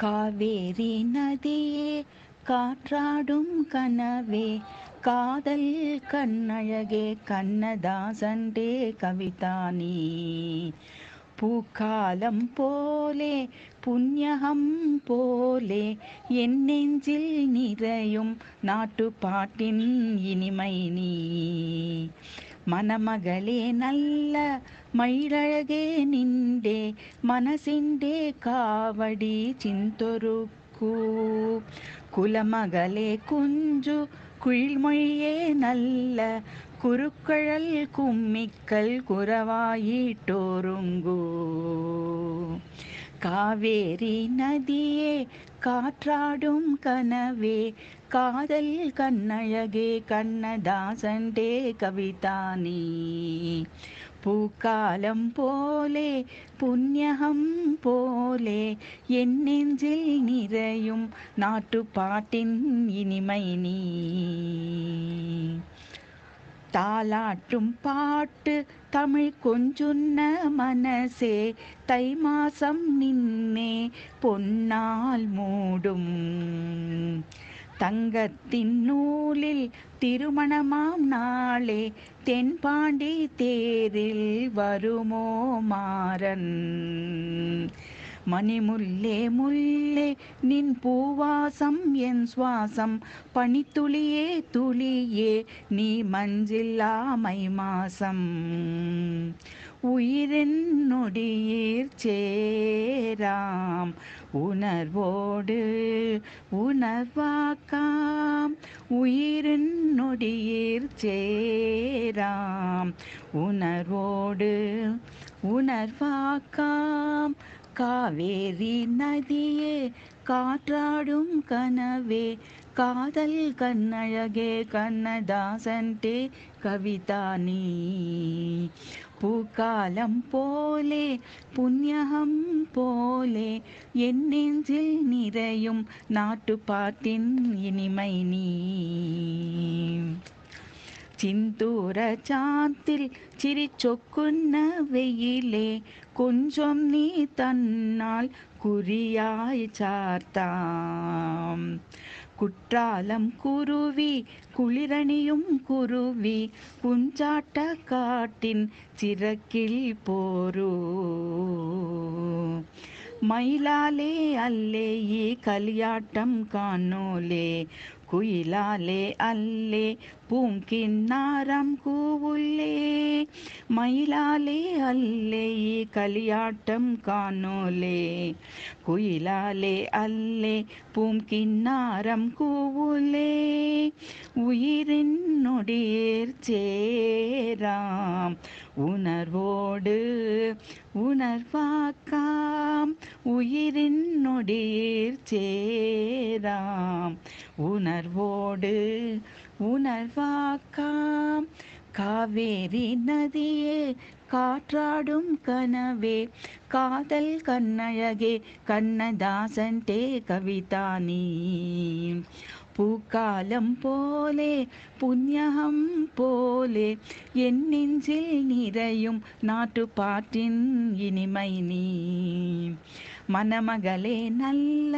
காவேரி நதியே காற்றாடும் கனவே காதல் கண்ணழகே கண்ணதாசண்டே கவிதானி பூக்காலம் போலே புண்ணியகம் போலே என் நெஞ்சில் நிறையும் நாட்டு பாட்டின் இனிமை நீ மனமகளே நல்ல மயிலழகே நின்றே ಮನಸಿಂಡೆ காவடி சிந்தொருக்கு குலமகளே குஞ்சு குயில்மொழியே நல்ல குருக்கழல் கும்மிக்கல் குறவாயிட்டோருங்கோ காவேரி நதியே காற்றாடும் கனவே காதல் கண்ணழகே கண்ணதாசண்டே கவிதானி பூக்காலம் போலே புண்ணியகம் போலே என் நெஞ்சில் நிறையும் நாட்டு பாட்டின் இனிமை நீ தாலாட்டும் பாட்டு தமிழ் கொஞ்சுன்ன மனசே தை மாசம் நின்னே பொன்னால் மூடும் தங்கத்தின் நூலில் திருமணமாம் நாளே தென்பாண்டி தேரில் வருமோ மாறன் மணிமுல்லே முல்லே நின் பூவாசம் என் சுவாசம் பனித்துளியே துளியே நீ மஞ்சில்லாமை மாசம் உயிரின் நொடியீர் சேராம் உணர்வோடு உணர்வாக்காம் உயிரின் நொடியீர் சேராம் உணர்வோடு உணர்வாக்காம் காவேரி நதியே காற்றாடும் கனவே காதல் கண்ணழகே கண்ணதாசன்டே கவிதா நீ பூக்காலம் போலே புண்ணியகம் போலே என் நெஞ்சில் நிறையும் பாட்டின் இனிமை நீ சிந்தூர சாத்தில் சிரி சொக்குன்ன வெயிலே கொஞ்சம் நீ தன்னால் குறியாய் சார்த்தாம் குற்றாலம் குருவி குளிரணியும் குருவி குஞ்சாட்ட காட்டின் சிறக்கில் போரு மயிலாலே அல்லேயே கலியாட்டம் காணோலே குயிலாலே அல்லே பூங்கின்னாரம் கூவுள்ளே மயிலாலே அல்லே கலியாட்டம் காணோலே குயிலாலே அல்லே பூங்கின்னாரம் கூவுலே உயிரின் நொடியேர் சேராம் உணர்வோடு உணர்வா உணர்வோடு உணர்வாக்காம் காவேரி நதியே காற்றாடும் கனவே காதல் கண்ணழகே கண்ணதாசன் கவிதா நீ பூக்காலம் போலே புண்ணியகம் போலே என் நெஞ்சில் நிறையும் நாட்டு பாட்டின் இனிமை நீ மணமகளே நல்ல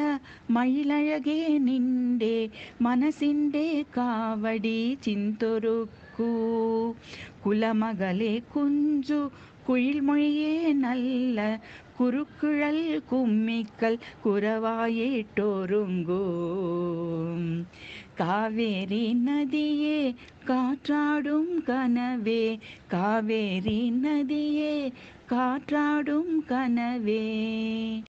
மயிலழகே നിന്റെ മനസ്സിൻ്റെ കാവടി ചിന്തൊരുക്കൂ കുലമകളെ കുഞ്ചു കുയിൽമൊഴിയേ നല്ല കുറുക്കുഴൽ കുമ്മിക്കൽ കുറവായിട്ടൊരുങ്ങൂ കാവേരി നദിയെ കാറ്റാടും കനവേ കാവേരി നദിയെ കാറ്റാടും കനവേ